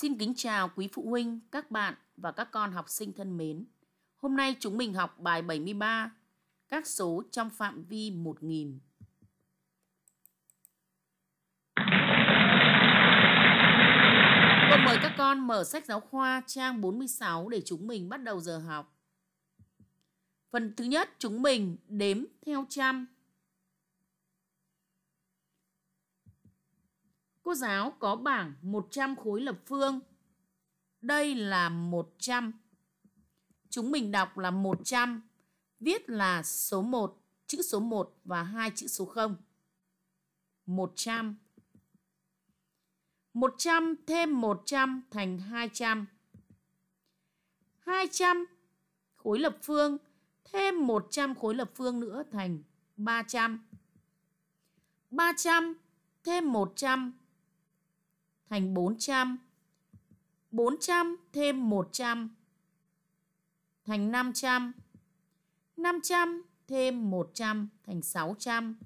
Xin kính chào quý phụ huynh, các bạn và các con học sinh thân mến. Hôm nay chúng mình học bài 73, các số trong phạm vi 1000. Cô mời các con mở sách giáo khoa trang 46 để chúng mình bắt đầu giờ học. Phần thứ nhất chúng mình đếm theo trăm Cô giáo có bảng 100 khối lập phương. Đây là 100. Chúng mình đọc là 100, viết là số 1, chữ số 1 và hai chữ số 0. 100. 100 thêm 100 thành 200. 200 khối lập phương thêm 100 khối lập phương nữa thành 300. 300 thêm 100 thành 400. 400 thêm 100 thành 500. 500 thêm 100 thành 600.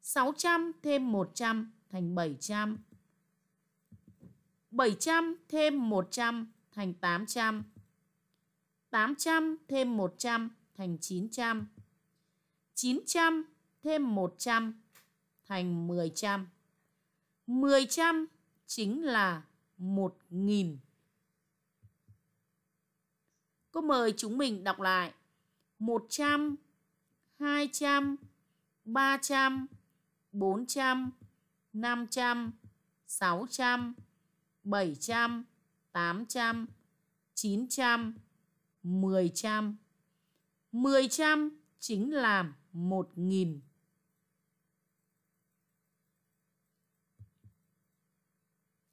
600 thêm 100 thành 700. 700 thêm 100 thành 800. 800 thêm 100 thành 900. 900 thêm 100 thành 10 trăm. 10 trăm chính là 1.000. Cô mời chúng mình đọc lại. 100, 200, 300, 400, 500, 600, 700, 800, 900, 10 trăm. 10 trăm chính là 1.000.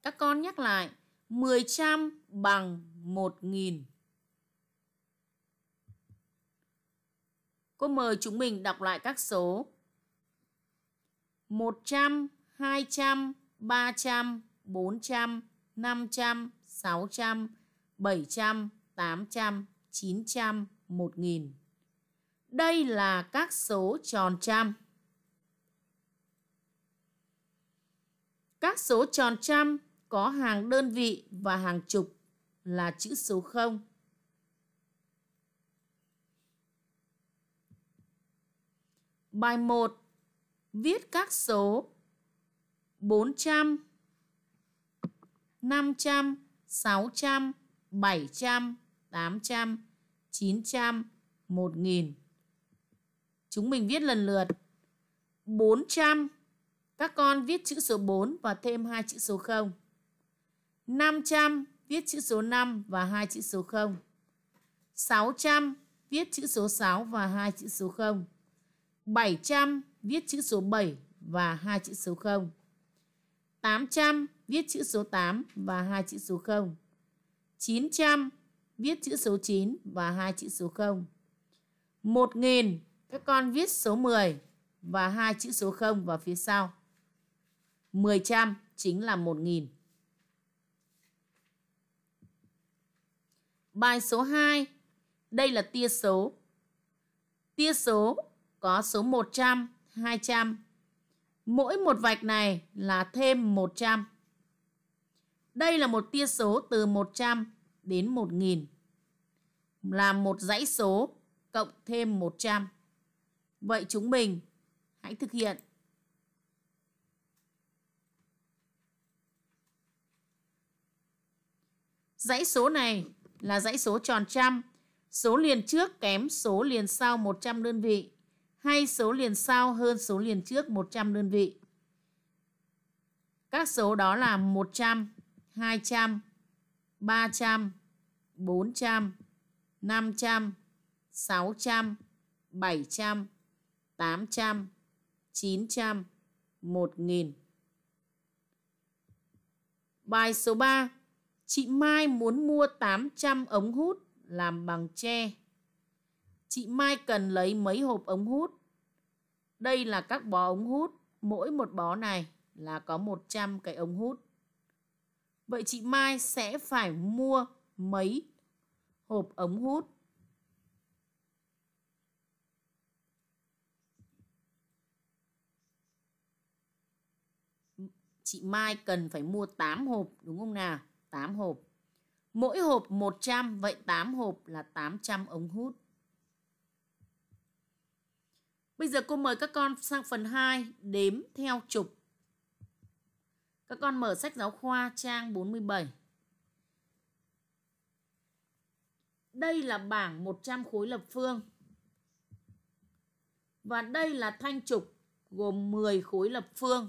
Các con nhắc lại, 10 trăm bằng 1 nghìn. Cô mời chúng mình đọc lại các số 100, 200, 300, 400, 500, 600, 700, 800, 900, 1000. Đây là các số tròn trăm. Các số tròn trăm có hàng đơn vị và hàng chục là chữ số 0. Bài 1. Viết các số 400, 500, 600, 700, 800, 900, 1000. Chúng mình viết lần lượt. 400. Các con viết chữ số 4 và thêm hai chữ số 0. 500 viết chữ số 5 và hai chữ số 0. 600 viết chữ số 6 và hai chữ số 0. 700 viết chữ số 7 và hai chữ số 0. 800 viết chữ số 8 và hai chữ số 0. 900 viết chữ số 9 và hai chữ số 0. 1000 các con viết số 10 và hai chữ số 0 vào phía sau. 10 trăm chính là 1000. Bài số 2. Đây là tia số. Tia số có số 100, 200. Mỗi một vạch này là thêm 100. Đây là một tia số từ 100 đến 1000. Là một dãy số cộng thêm 100. Vậy chúng mình hãy thực hiện Dãy số này là dãy số tròn trăm, số liền trước kém số liền sau 100 đơn vị hay số liền sau hơn số liền trước 100 đơn vị. Các số đó là 100, 200, 300, 400, 500, 600, 700, 800, 900, 1000. Bài số 3 Chị Mai muốn mua 800 ống hút làm bằng tre. Chị Mai cần lấy mấy hộp ống hút? Đây là các bó ống hút, mỗi một bó này là có 100 cái ống hút. Vậy chị Mai sẽ phải mua mấy hộp ống hút? Chị Mai cần phải mua 8 hộp đúng không nào? 8 hộp. Mỗi hộp 100, vậy 8 hộp là 800 ống hút. Bây giờ cô mời các con sang phần 2, đếm theo chục. Các con mở sách giáo khoa trang 47. Đây là bảng 100 khối lập phương. Và đây là thanh trục gồm 10 khối lập phương.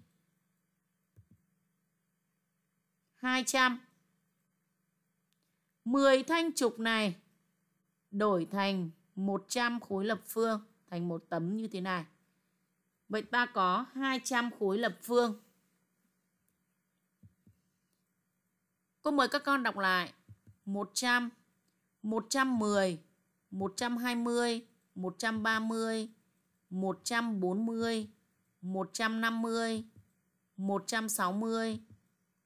200. 10 thanh trục này đổi thành 100 khối lập phương thành một tấm như thế này. Vậy ta có 200 khối lập phương. Cô mời các con đọc lại. 100, 110, 120, 130, 140, 150, 160,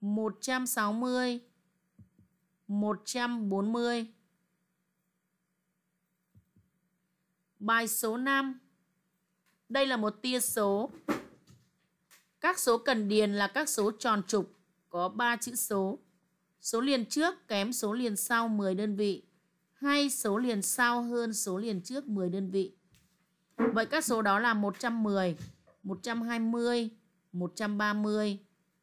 160 140 Bài số 5 Đây là một tia số Các số cần điền là các số tròn trục có 3 chữ số Số liền trước kém số liền sau 10 đơn vị hay số liền sau hơn số liền trước 10 đơn vị. Vậy các số đó là 110, 120, 130,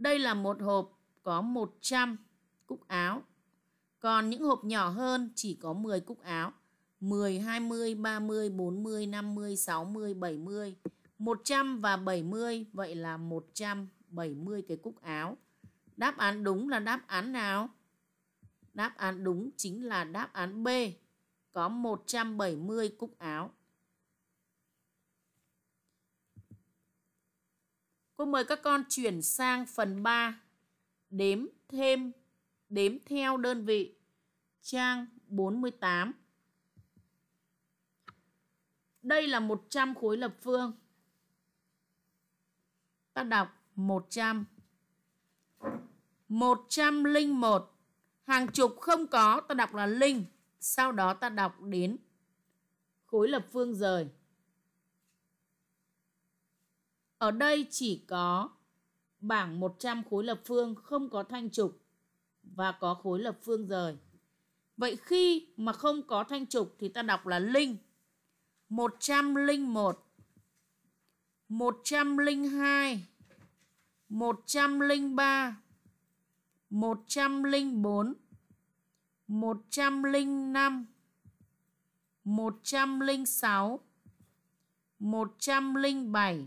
Đây là một hộp có 100 cúc áo. Còn những hộp nhỏ hơn chỉ có 10 cúc áo. 10, 20, 30, 40, 50, 60, 70, 100 và 70. Vậy là 170 cái cúc áo. Đáp án đúng là đáp án nào? Đáp án đúng chính là đáp án B. Có 170 cúc áo. Cô mời các con chuyển sang phần 3 đếm thêm đếm theo đơn vị trang 48. Đây là 100 khối lập phương. Ta đọc 100. 101. Hàng chục không có, ta đọc là linh. Sau đó ta đọc đến khối lập phương rời. Ở đây chỉ có bảng 100 khối lập phương không có thanh trục và có khối lập phương rời. Vậy khi mà không có thanh trục thì ta đọc là linh. 101 102 103 104 105 106 107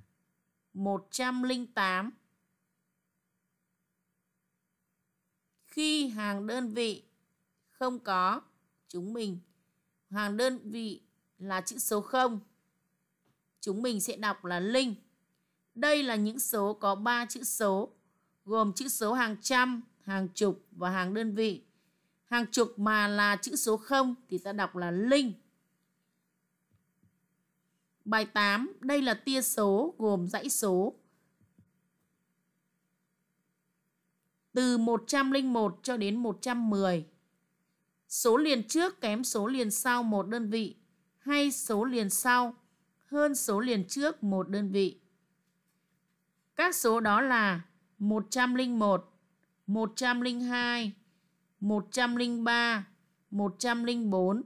108. Khi hàng đơn vị không có chúng mình hàng đơn vị là chữ số 0. Chúng mình sẽ đọc là linh. Đây là những số có 3 chữ số, gồm chữ số hàng trăm, hàng chục và hàng đơn vị. Hàng chục mà là chữ số 0 thì ta đọc là linh. Bài 8, đây là tia số gồm dãy số từ 101 cho đến 110. Số liền trước kém số liền sau một đơn vị hay số liền sau hơn số liền trước một đơn vị. Các số đó là 101, 102, 103, 104,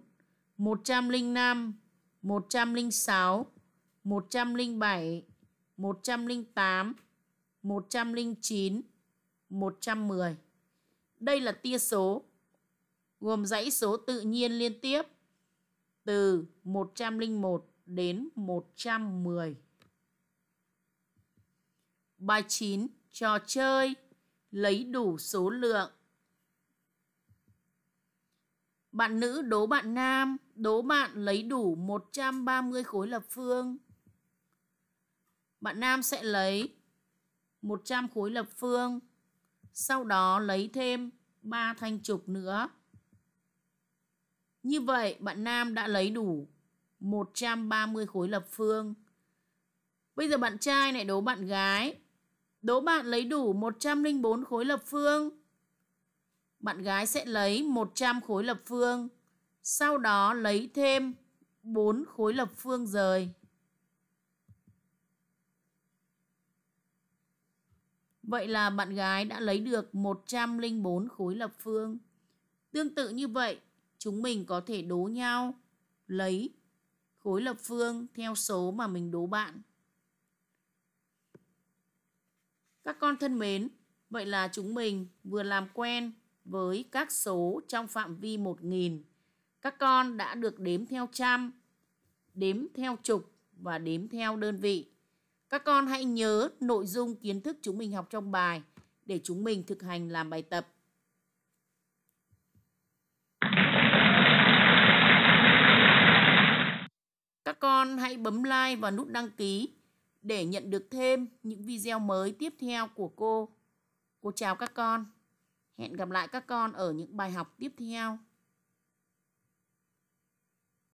105, 106, 107, 108, 109, 110. Đây là tia số gồm dãy số tự nhiên liên tiếp từ 101 đến 110. Bài 9. Trò chơi lấy đủ số lượng. Bạn nữ đố bạn nam, đố bạn lấy đủ 130 khối lập phương. Bạn nam sẽ lấy 100 khối lập phương, sau đó lấy thêm 3 thanh trục nữa. Như vậy, bạn nam đã lấy đủ 130 khối lập phương. Bây giờ bạn trai này đố bạn gái. Đố bạn lấy đủ 104 khối lập phương. Bạn gái sẽ lấy 100 khối lập phương, sau đó lấy thêm 4 khối lập phương rời Vậy là bạn gái đã lấy được 104 khối lập phương. Tương tự như vậy, chúng mình có thể đố nhau lấy khối lập phương theo số mà mình đố bạn. Các con thân mến, vậy là chúng mình vừa làm quen với các số trong phạm vi 1000. Các con đã được đếm theo trăm, đếm theo chục và đếm theo đơn vị. Các con hãy nhớ nội dung kiến thức chúng mình học trong bài để chúng mình thực hành làm bài tập. Các con hãy bấm like và nút đăng ký để nhận được thêm những video mới tiếp theo của cô. Cô chào các con. Hẹn gặp lại các con ở những bài học tiếp theo.